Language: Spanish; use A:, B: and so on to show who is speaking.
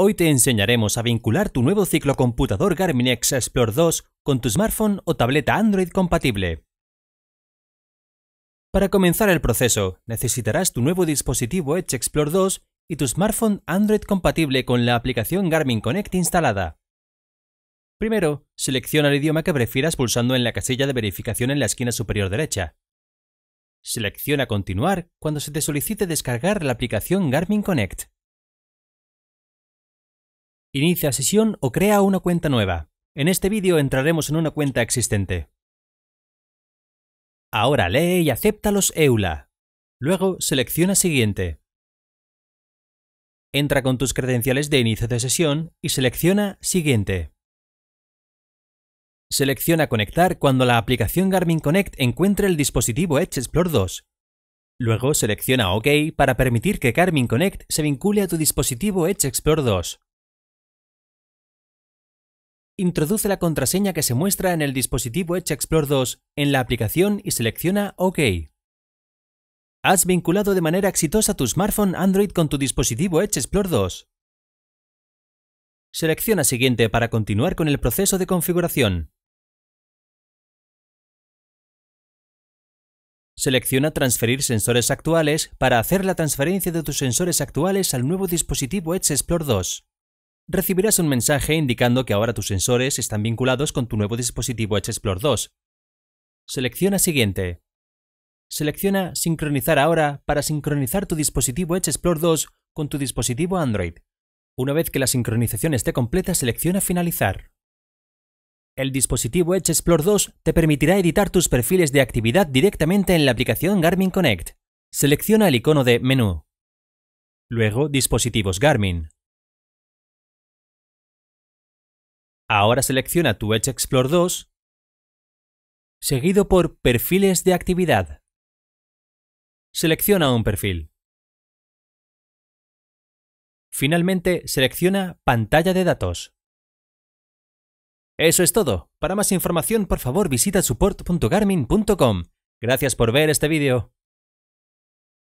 A: Hoy te enseñaremos a vincular tu nuevo ciclocomputador Garmin X Explore 2 con tu smartphone o tableta Android compatible. Para comenzar el proceso, necesitarás tu nuevo dispositivo Edge Explore 2 y tu smartphone Android compatible con la aplicación Garmin Connect instalada. Primero, selecciona el idioma que prefieras pulsando en la casilla de verificación en la esquina superior derecha. Selecciona Continuar cuando se te solicite descargar la aplicación Garmin Connect inicia sesión o crea una cuenta nueva. En este vídeo entraremos en una cuenta existente. Ahora lee y acepta los EULA. Luego selecciona Siguiente. Entra con tus credenciales de inicio de sesión y selecciona Siguiente. Selecciona Conectar cuando la aplicación Garmin Connect encuentre el dispositivo Edge Explore 2. Luego selecciona OK para permitir que Garmin Connect se vincule a tu dispositivo Edge Explore 2. Introduce la contraseña que se muestra en el dispositivo Edge Explore 2 en la aplicación y selecciona OK. Has vinculado de manera exitosa tu smartphone Android con tu dispositivo Edge Explorer 2.
B: Selecciona Siguiente para continuar con el proceso de configuración. Selecciona
A: Transferir sensores actuales para hacer la transferencia de tus sensores actuales al nuevo dispositivo Edge Explore 2 recibirás un mensaje indicando que ahora tus sensores están vinculados con tu nuevo dispositivo Edge Explorer 2. Selecciona Siguiente. Selecciona Sincronizar ahora para sincronizar tu dispositivo Edge Explorer 2 con tu dispositivo Android. Una vez que la sincronización esté completa, selecciona Finalizar. El dispositivo Edge Explorer 2 te permitirá editar tus perfiles de actividad directamente en la aplicación Garmin
B: Connect. Selecciona el icono de Menú. Luego, Dispositivos Garmin. Ahora selecciona tu Edge Explore 2, seguido por Perfiles de actividad. Selecciona un perfil. Finalmente, selecciona Pantalla de datos. Eso es todo. Para más información, por favor, visita support.garmin.com. Gracias por ver este vídeo.